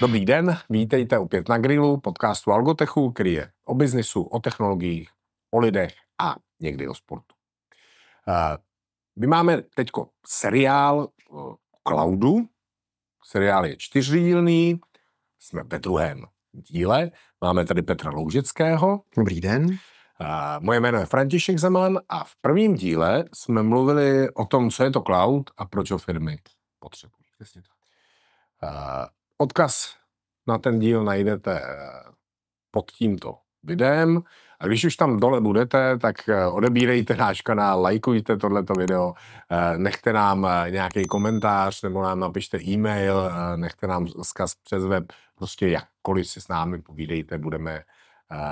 Dobrý den, vítejte opět na Grillu, podcastu Algotechu, který je o biznisu, o technologiích, o lidech a někdy o sportu. My máme teď seriál Cloudu, seriál je čtyřdílný, jsme ve druhém díle, máme tady Petra Loužeckého. Dobrý den. Moje jméno je František Zeman a v prvním díle jsme mluvili o tom, co je to cloud a proč ho firmy potřebují. Přesně tak. Odkaz na ten díl najdete eh, pod tímto videem. A když už tam dole budete, tak eh, odebírejte náš kanál, lajkujte tohleto video, eh, nechte nám nějaký komentář nebo nám napište e-mail, nechte nám zkaz přes web, prostě jakkoliv si s námi povídejte, budeme,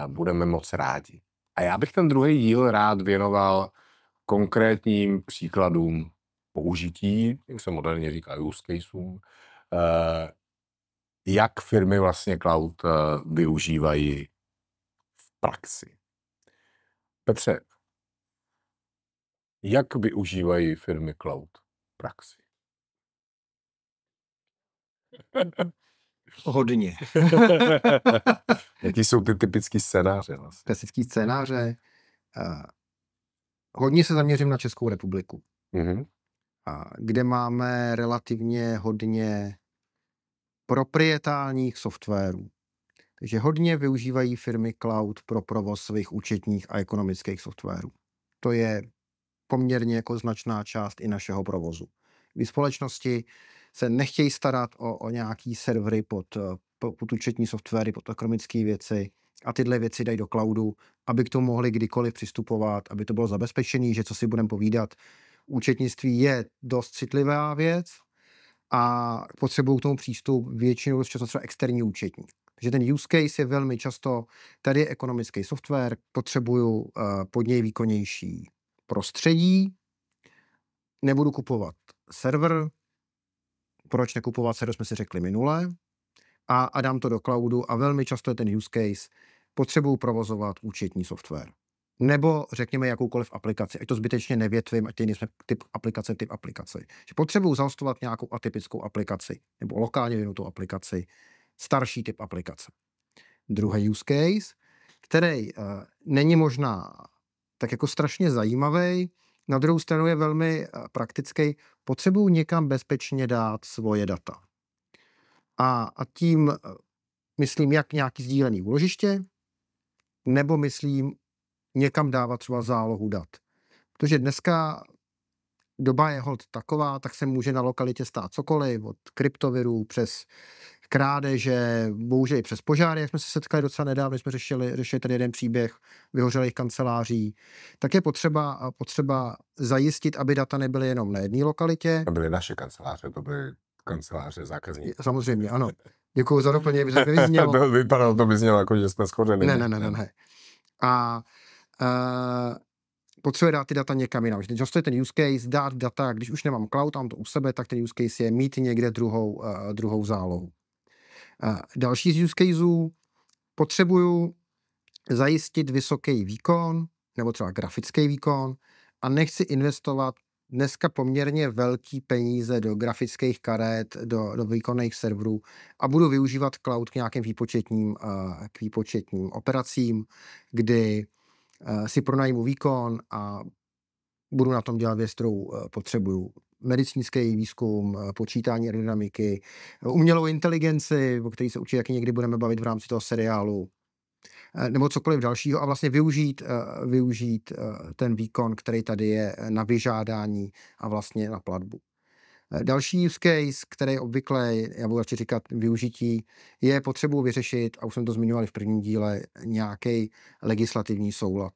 budeme moc rádi. A já bych ten druhý díl rád věnoval konkrétním příkladům použití, jak se moderně říká use caseům, jak firmy vlastně cloud eh, využívají v praxi. Petře, jak využívají firmy cloud v praxi? Hodně. Jaký jsou ty typické scénáře? Vlastně? Klasický scénáře. Uh, hodně se zaměřím na Českou republiku, mm-hmm. uh, kde máme relativně hodně proprietálních softwarů. Takže hodně využívají firmy cloud pro provoz svých účetních a ekonomických softwarů. To je poměrně jako značná část i našeho provozu. Kdy společnosti se nechtějí starat o, o nějaký servery pod, eh, pod účetní softwary, pod ekonomické věci a tyhle věci dají do cloudu, aby k tomu mohli kdykoliv přistupovat, aby to bylo zabezpečené, že co si budeme povídat. Účetnictví je dost citlivá věc, a potřebují k tomu přístup většinou z času třeba externí účetní. Takže ten use case je velmi často, tady je ekonomický software, potřebuju eh, pod něj výkonnější prostředí, nebudu kupovat server, proč nekupovat server, jsme si řekli minule, a, a dám to do cloudu a velmi často je ten use case, potřebuju provozovat účetní software nebo řekněme jakoukoliv aplikaci, ať to zbytečně nevětvím, ať tady jsme typ aplikace, typ aplikace. Že potřebuju zahostovat nějakou atypickou aplikaci nebo lokálně vyvinutou aplikaci, starší typ aplikace. Druhý use case, který uh, není možná tak jako strašně zajímavý, na druhou stranu je velmi uh, praktický, potřebuju někam bezpečně dát svoje data. A, a tím uh, myslím jak nějaký sdílený úložiště, nebo myslím někam dávat třeba zálohu dat. Protože dneska doba je hold taková, tak se může na lokalitě stát cokoliv, od kryptovirů přes krádeže, bohužel i přes požáry, jak jsme se setkali docela nedávno, jsme řešili, řešili ten jeden příběh vyhořelých kanceláří, tak je potřeba, potřeba zajistit, aby data nebyly jenom na jedné lokalitě. To byly naše kanceláře, to byly kanceláře zákazníků. Samozřejmě, ano. Děkuji za doplnění, by to nevyznělo. Vypadalo to by znělo, jako že jsme schořeni. Ne, ne, ne, ne. ne. A Uh, potřebuje dát ty data někam jinam. Že často je ten use case dát data, když už nemám cloud, mám to u sebe, tak ten use case je mít někde druhou, uh, druhou zálohu. Uh, další z use caseů potřebuju zajistit vysoký výkon, nebo třeba grafický výkon, a nechci investovat dneska poměrně velký peníze do grafických karet, do, do výkonných serverů a budu využívat cloud k nějakým výpočetním, uh, k výpočetním operacím, kdy Eh, si pronajmu výkon a budu na tom dělat věc, kterou eh, potřebuju. Medicínský výzkum, eh, počítání aerodynamiky, umělou inteligenci, o který se určitě taky někdy budeme bavit v rámci toho seriálu, nebo cokoliv dalšího a vlastně využít, využít ten výkon, který tady je na vyžádání a vlastně na platbu. Eh, další use case, který je obvykle, já budu radši říkat využití, je potřebu vyřešit, a už jsem to zmiňoval v prvním díle, nějaký legislativní soulad.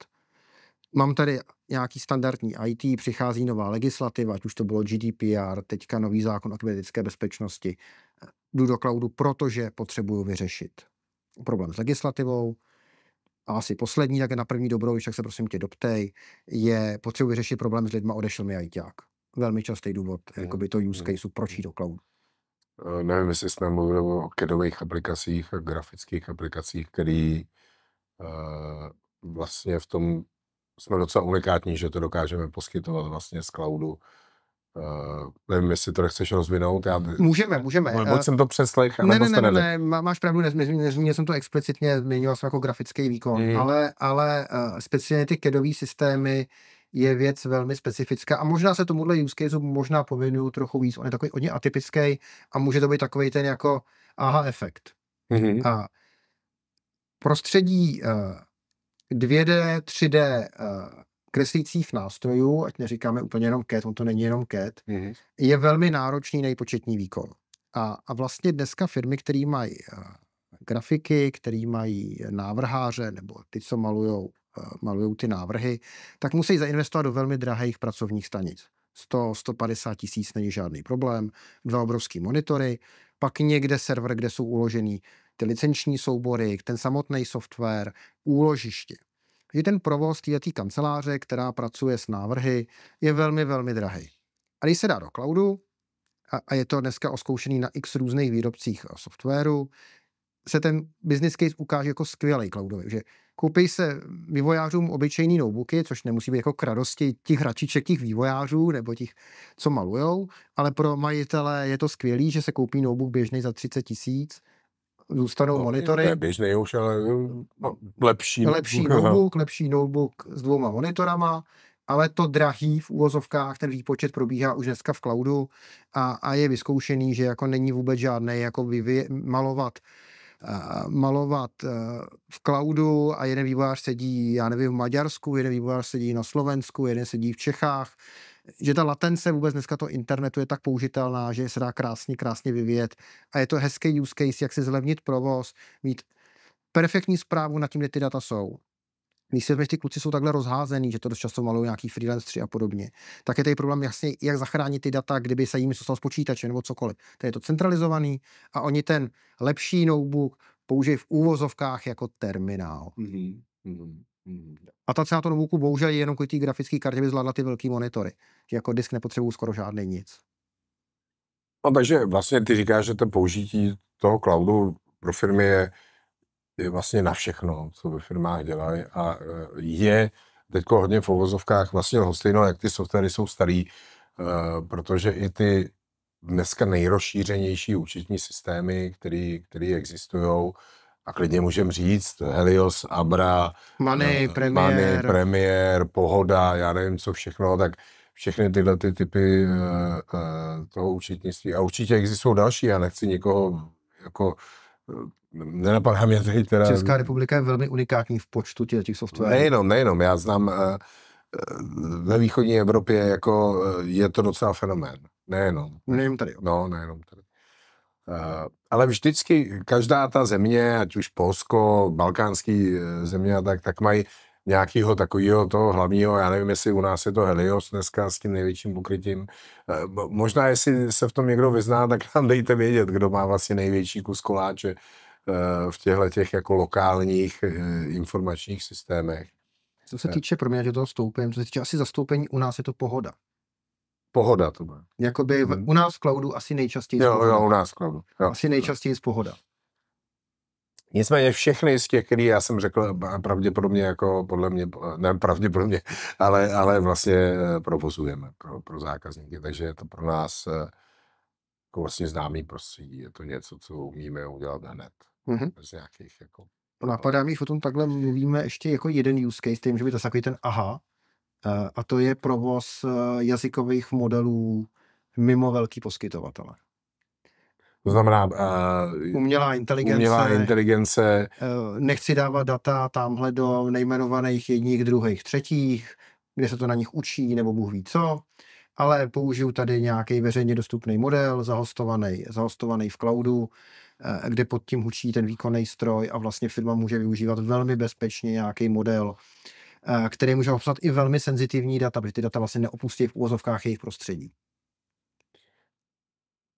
Mám tady nějaký standardní IT, přichází nová legislativa, ať už to bylo GDPR, teďka nový zákon o kybernetické bezpečnosti. Eh, jdu do cloudu, protože potřebuju vyřešit problém s legislativou, a asi poslední, tak na první dobrou, však se prosím tě doptej, je potřebuji vyřešit problém s lidma, odešel mi ajťák velmi častý důvod, mm. jakoby to use mhm. case, proč jít do cloudu. Eh, nevím, jestli jsme mluvili o kedových aplikacích a grafických aplikacích, které uh, eh, vlastně v tom jsme docela unikátní, že to dokážeme poskytovat vlastně z cloudu. Uh, nevím, jestli to chceš rozvinout. Já... Můžeme, můžeme. Nebo uh, jsem to přeslech, ne, ne, ne, ne, ne, máš pravdu, nezmínil jsem to explicitně, zmínil jsem jako grafický výkon, mm. ale, ale uh, speciálně ty kedové systémy uh, je věc velmi specifická a možná se tomuhle use caseu možná pověnuju trochu víc. On je takový hodně atypický a může to být takový ten jako aha efekt. Mm-hmm. A prostředí uh, 2D, 3D uh, kreslících nástrojů, ať neříkáme úplně jenom CAD, on to není jenom CAD, mm-hmm. je velmi náročný nejpočetní výkon. A, a vlastně dneska firmy, které mají uh, grafiky, které mají návrháře nebo ty, co malujou Eh, malují ty návrhy, tak musí zainvestovat do velmi drahých pracovních stanic. 100, 150 tisíc není žádný problém, dva obrovský monitory, pak někde server, kde jsou uložený ty licenční soubory, ten samotný software, úložiště. Je ten provoz té kanceláře, která pracuje s návrhy, je velmi, velmi drahý. A když se dá do cloudu, a, a je to dneska oskoušený na x různých výrobcích eh, softwaru, se ten business case ukáže jako skvělý cloudový, že Koupí se vývojářům obyčejný notebooky, což nemusí být jako k radosti těch hračiček, těch vývojářů nebo těch, co malujou, ale pro majitele je to skvělé, že se koupí notebook běžný za 30 tisíc, zůstanou no, monitory. Ne běžný už, ale no, lepší. Lepší notebook, lepší notebook s dvouma monitorama, ale to drahý v úvozovkách, ten výpočet probíhá už dneska v cloudu a, a je vyzkoušený, že jako není vůbec žádný jako vyvě, malovat malovat e, v cloudu a jeden vývojář sedí, já nevím, v Maďarsku, jeden vývojář sedí na Slovensku, jeden sedí v Čechách, že ta latence vůbec dneska to internetu je tak použitelná, že se dá krásně, krásně vyvíjet a je to hezký use case, jak si zlevnit provoz, mít perfektní zprávu nad tím, kde ty data jsou když že ty kluci jsou takhle rozházený, že to dost často malují nějaký freelancři a podobně, tak je tady problém jasně, jak zachránit ty data, kdyby se jim zůstal z počítače nebo cokoliv. To je to centralizovaný a oni ten lepší notebook použijí v úvozovkách jako terminál. Mm-hmm. Mm-hmm. A ta cena toho notebooku bohužel je jenom kvůli té grafické kartě by zvládla ty velké monitory. Že jako disk nepotřebují skoro žádný nic. No takže vlastně ty říkáš, že to použití toho cloudu pro firmy je vlastně na všechno, co ve firmách dělají a eh, je teď hodně v uvozovkách vlastně lhostejno, jak ty softwary jsou starý, eh, protože i ty dneska nejrozšířenější účetní systémy, které existují, a klidně můžeme říct Helios, Abra, Money, eh, premier, Money, premier, Pohoda, já nevím co všechno, tak všechny tyhle ty typy uh, uh, toho účetnictví. A určitě existují další, já nechci někoho jako nenapadá mě teď teda... Česká republika je velmi unikátní v počtu těch, těch softwarů. Nejenom, nejenom, já znám eh, eh, ve východní Evropě jako eh, je to docela fenomén. Nejenom. Nejenom tady. No, nejenom tady. Ale vždycky každá ta země, ať už Polsko, balkánský země a tak, tak mají nějakého takového toho hlavního, já nevím, jestli u nás je to Helios dneska s tím největším pokrytím. Eh, možná, jestli se v tom někdo vyzná, tak nám dejte vědět, kdo má vlastně největší kus koláče eh, v těchto těch jako lokálních eh, informačních systémech. Co se týče, pro mě, že toho stoupím, co se týče asi zastoupení, u nás je to pohoda. Pohoda to bude. Jakoby v, hmm. u nás v cloudu asi nejčastěji jo, pohoda. jo, u nás v cloudu. Jo. Asi nejčastěji z pohoda. Nicméně všechny z těch, který já jsem řekl, pravděpodobně jako podle mě, ne pravděpodobně, ale, ale vlastně eh, provozujeme pro, pro zákazníky, takže je to pro nás eh, jako vlastně známý prostředí. Je to něco, co umíme udělat hned. Mm-hmm. Bez nějakých jako... Napadá mi, o tom takhle mluvíme ještě jako jeden use case, že by to takový ten aha, eh, a to je provoz jazykových modelů mimo velký poskytovatele. To znamená... Uh, umělá inteligence. Umělá inteligence. Uh, nechci dávat data tamhle do nejmenovaných jedních, druhých, třetích, kde se to na nich učí, nebo Bůh ví co, ale použiju tady nějaký veřejně dostupný model, zahostovaný, zahostovaný v cloudu, eh, kde pod tím učí ten výkonný stroj a vlastně firma může využívat velmi bezpečně nějaký model, který může obsahovat i velmi senzitivní data, protože ty data vlastně neopustí v úvozovkách jejich prostředí.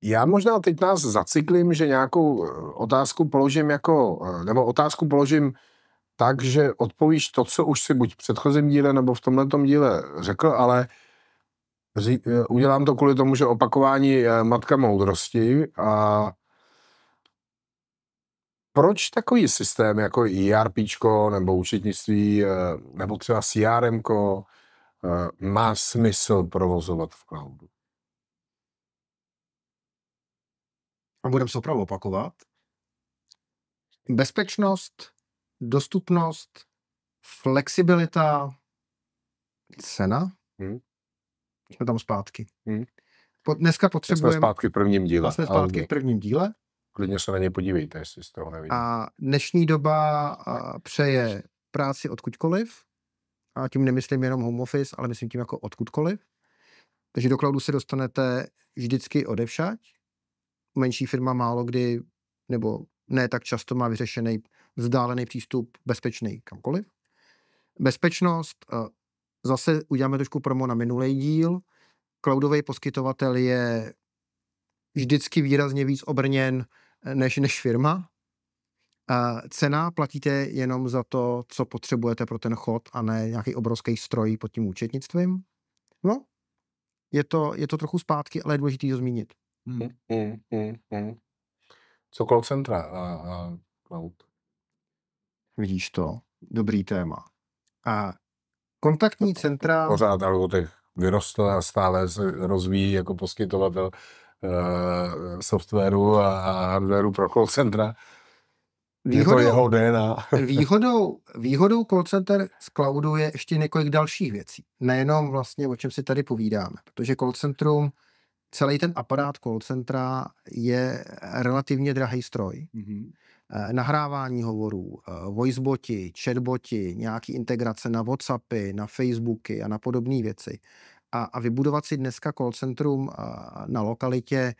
Já možná teď nás zacyklím, že nějakou eh, otázku položím jako, eh, nebo otázku položím tak, že odpovíš to, co už si buď v předchozím díle nebo v tomhle díle řekl, ale eh, udělám to kvůli tomu, že opakování je matka moudrosti a proč takový systém jako ERP nebo účetnictví nebo třeba CRM má smysl provozovat v cloudu? a budeme se opravdu opakovat, bezpečnost, dostupnost, flexibilita, cena. Hmm. Jsme tam zpátky. Hmm. Po, dneska potřebujeme... Jsme zpátky v prvním díle. Jsme zpátky v prvním díle. Klidně se na ně podívejte, jestli z toho nevidíte. A dnešní doba přeje práci odkudkoliv. A tím nemyslím jenom home office, ale myslím tím jako odkudkoliv. Takže do cloudu se dostanete vždycky odevšať menší firma málo kdy, nebo ne tak často má vyřešený vzdálený přístup bezpečný kamkoliv. Bezpečnost, eh, zase uděláme trošku promo na minulý díl, cloudový poskytovatel je vždycky výrazně víc obrněn eh, než, než firma. A eh, cena platíte jenom za to, co potřebujete pro ten chod a ne nějaký obrovský stroj pod tím účetnictvím. No, je to, je to trochu zpátky, ale je důležité to zmínit. Hmm. Co call centra a, a cloud? Vidíš to? Dobrý téma. A kontaktní centra... Pořád Algotech vyrostl a stále se rozvíjí jako poskytovatel uh, softwaru a hardwaru pro call centra. Výhodou, je to jeho DNA. výhodou, výhodou call center z cloudu je ještě několik dalších věcí. Nejenom vlastně, o čem si tady povídáme, protože call centrum celý ten aparát call centra je relativně drahý stroj. Mm-hmm. Eh, nahrávání hovorů, eh, voiceboti, chatboti, nějaký integrace na Whatsappy, na Facebooky a na podobné věci. A, a vybudovat si dneska call centrum eh, na lokalitě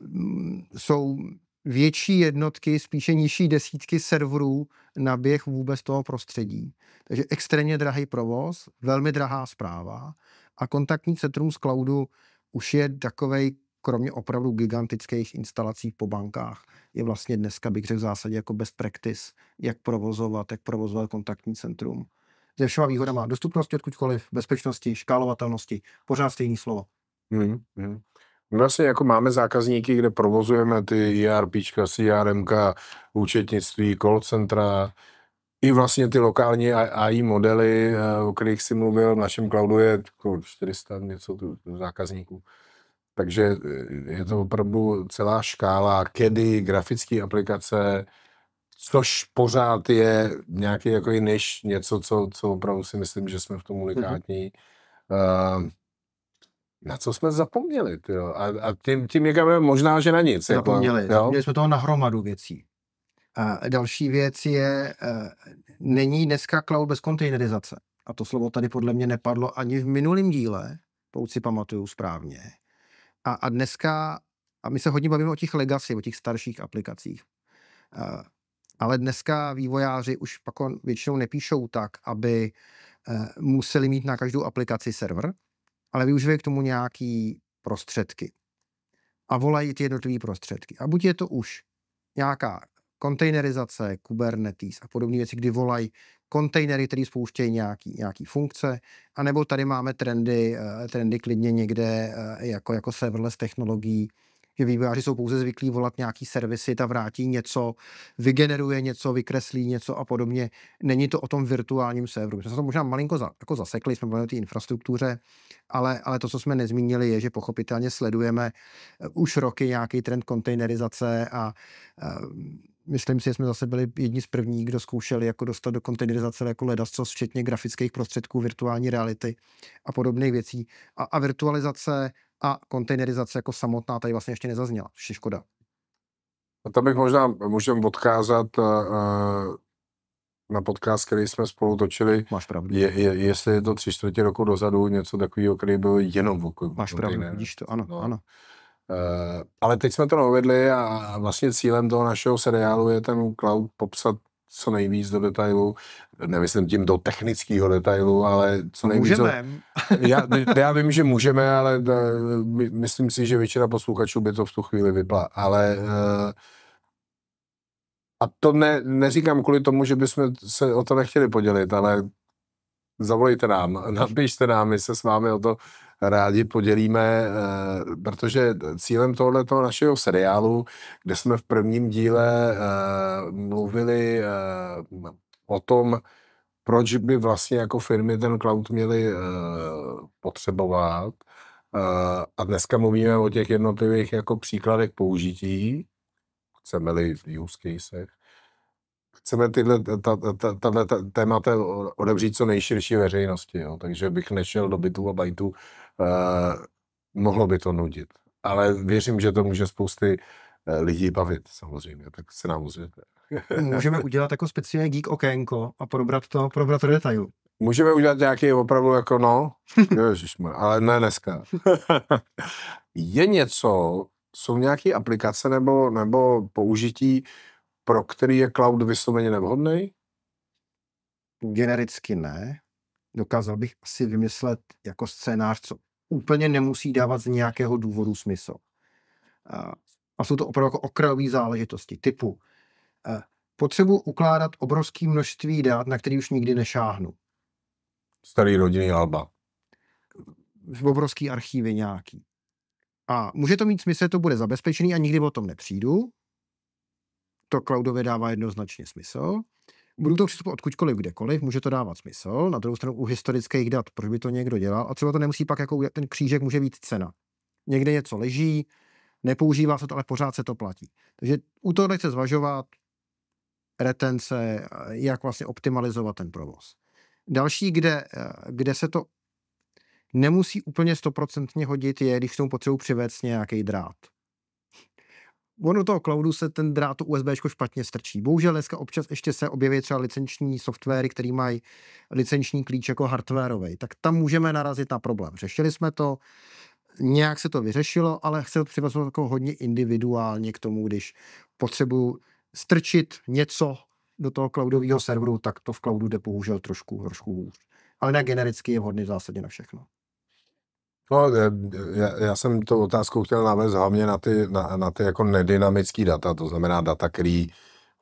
mm, jsou větší jednotky, spíše nižší desítky serverů na běh vůbec toho prostředí. Takže extrémně drahý provoz, velmi drahá zpráva a kontaktní centrum z cloudu už je takovej, kromě opravdu gigantických instalací po bankách, je vlastně dneska, bych řekl, v zásadě jako best practice, jak provozovat, jak provozovat kontaktní centrum. Se všema výhodama, mhm. dostupnosti odkudkoliv, bezpečnosti, škálovatelnosti, pořád stejný slovo. Mm, mm. My vlastně jako máme zákazníky, kde provozujeme ty ERPčka, CRMka, účetnictví, call centra, i vlastně ty lokální AI modely, eh, o kterých jsi mluvil, v našem cloudu je 400 něco tu zákazníků. Takže eh, je to opravdu celá škála, kedy, grafické aplikace, což pořád je nějaký jako než něco, co, co opravdu si myslím, že jsme v tom mhm. unikátní. Mm-hmm. Uh, na co jsme zapomněli, tyjo? A, a tím, tím je možná, že na nic. Zapomněli, jako, zapomněli jsme toho hromadu věcí. A další věc je, eh, není dneska cloud bez kontejnerizace. A to slovo tady podle mě nepadlo ani v minulém díle, pokud si pamatuju správně. A, a dneska, a my se hodně bavíme o těch legacy, o těch starších aplikacích. A, eh, ale dneska vývojáři už pak většinou nepíšou tak, aby eh, museli mít na každou aplikaci server, ale využívají k tomu nějaký prostředky. A volají ty jednotlivé prostředky. A buď je to už nějaká kontejnerizace, Kubernetes a podobné věci, kdy volají kontejnery, které spouštějí nějaký, nějaký funkce, anebo tady máme trendy, eh, trendy klidně někde eh, jako, jako serverless technologií, že vývojáři jsou pouze zvyklí volat nějaký servisy, ta vrátí něco, vygeneruje něco, vykreslí něco a podobně. Není to o tom virtuálním serveru. My jsme se to možná malinko za, jako zasekli, jsme mluvili o té infrastruktuře, ale, ale to, co jsme nezmínili, je, že pochopitelně sledujeme eh, už roky nějaký trend kontejnerizace a, a myslím si, že jsme zase byli jedni z prvních, kdo zkoušeli jako dostat do kontejnerizace jako ledasco, včetně grafických prostředků, virtuální reality a podobných věcí. A, a virtualizace a kontejnerizace jako samotná tady vlastně ještě nezazněla, což je škoda. A tam bych možná můžem odkázat uh, na podcast, který jsme spolu točili. Máš pravdu. Je, je, jestli je to tři čtvrtě roku dozadu, něco takového, který byl jenom v Máš pravdu, vidíš to, ano, no. ano. Eh, ale teď jsme to neuvedli a vlastně cílem toho našeho seriálu je ten cloud popsat co nejvíc do detailu, nemyslím tím do technického detailu, ale co nejvíc. Můžeme. Do... Já, já vím, že můžeme, ale eh, myslím si, že většina posluchačů by to v tu chvíli vypla. Ale eh, a to ne, neříkám kvůli tomu, že bychom se o to nechtěli podělit, ale zavolejte nám, napište nám, my se s vámi o to rádi podělíme, eh, protože cílem tohoto našeho seriálu, kde jsme v prvním díle eh, mluvili eh, o tom, proč by vlastně jako firmy ten cloud měly potřebovat, a dneska mluvíme o těch jednotlivých jako příkladech použití, chceme-li v use casech, chceme tyhle, ta, ta, ta, ta, témata odevřít co nejširší veřejnosti, jo. takže bych nešel do bytů a bajtů, eh, mohlo by to nudit. Ale věřím, že to může spousty eh, lidí bavit samozřejmě, tak se nám ozvěte. Můžeme udělat jako speciální geek okénko a probrat to, probrat do detailu. Můžeme udělat nějaký opravdu jako no, ježišmar, ale ne dneska. Je něco, jsou nějaké aplikace nebo, nebo použití, pro který je cloud vysloveně nevhodný? Genericky ne. Dokázal bych asi vymyslet jako scénář, co úplně nemusí dávat z nějakého důvodu smysl. A jsou to opravdu jako okrajové záležitosti typu potřebu ukládat obrovské množství dát, na který už nikdy nešáhnu. Starý rodinný alba. V obrovský archívy nějaký. A může to mít smysl, to bude zabezpečený a nikdy o tom nepřijdu, to cloudově dává jednoznačně smysl. Budu to přistupovat odkudkoliv, kdekoliv, může to dávat smysl. Na druhou stranu u historických dat, proč by to někdo dělal? A třeba to nemusí pak, jako ten křížek může být cena. Někde něco leží, nepoužívá se to, ale pořád se to platí. Takže u toho nechce zvažovat retence, eh, jak vlastně optimalizovat ten provoz. Další, kde, eh, kde se to nemusí úplně stoprocentně hodit, je, když k tomu potřebuji přivést nějaký drát ono toho cloudu se ten drát to USB špatně strčí. Bohužel dneska občas ještě se objeví třeba licenční softwary, který mají licenční klíč jako hardwareový. Tak tam můžeme narazit na problém. Řešili jsme to, nějak se to vyřešilo, ale chci to přivazovat jako hodně individuálně k tomu, když potřebuju strčit něco do toho cloudového no. serveru, tak to v cloudu jde bohužel trošku, trošku hůř. Ale na genericky je vhodný zásadně na všechno. No, eh, eh, já, já jsem to otázkou chtěl navést hlavně na ty, na, na ty jako nedynamické data, to znamená data, který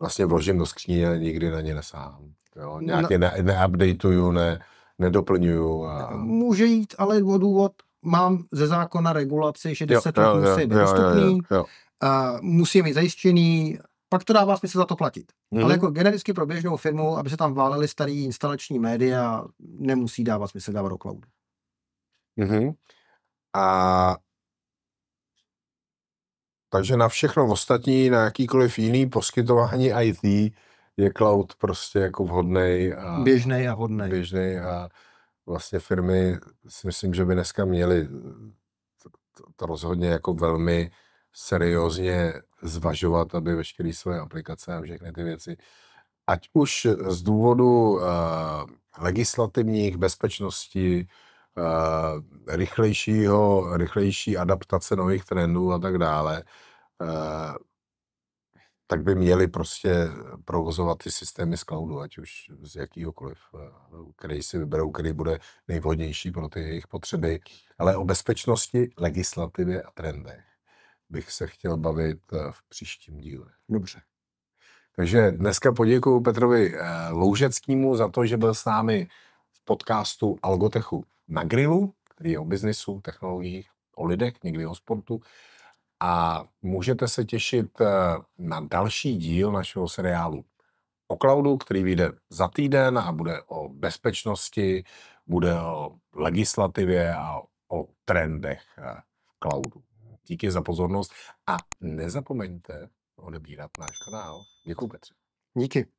vlastně vložím do skříně a nikdy na ně nesám. Jo? Nějak no, ne, neupdateuju, ne, nedoplňuju. A... Může jít, ale o důvod mám ze zákona regulaci, že 10 jo, let musí být dostupný, musí mít zajištěný, pak to dává smysl za to platit. Mm-hmm. Ale mhm. jako genericky pro běžnou firmu, aby se tam válely starý instalační média, nemusí dávat smysl dávat do cloudu. Mm-hmm. A takže na všechno ostatní, na jakýkoliv jiný poskytování IT je cloud prostě jako vhodný a běžný a vhodný. Běžný a vlastně firmy si myslím, že by dneska měly to, to, to rozhodně jako velmi seriózně zvažovat, aby veškeré své aplikace a všechny ty věci, ať už z důvodu uh, legislativních, bezpečnosti, Eh, rychlejšího, rychlejší adaptace nových trendů a tak dále, eh, tak by měli prostě provozovat ty systémy z cloudu, ať už z jakýhokoliv, eh, který si vyberou, který bude nejvhodnější pro ty jejich potřeby. Ale o bezpečnosti, legislativě a trendech bych se chtěl bavit v příštím díle. Dobře. Takže dneska poděkuji Petrovi Loužeckýmu za to, že byl s námi v podcastu Algotechu na grilu, který je o biznisu, technologiích, o lidech, někdy o sportu. A můžete se těšit eh, na další díl našeho seriálu o cloudu, který vyjde za týden a bude o bezpečnosti, bude o legislativě a o trendech eh, cloudu. Díky za pozornost a nezapomeňte odebírat náš kanál. Děkuji Petře. Díky.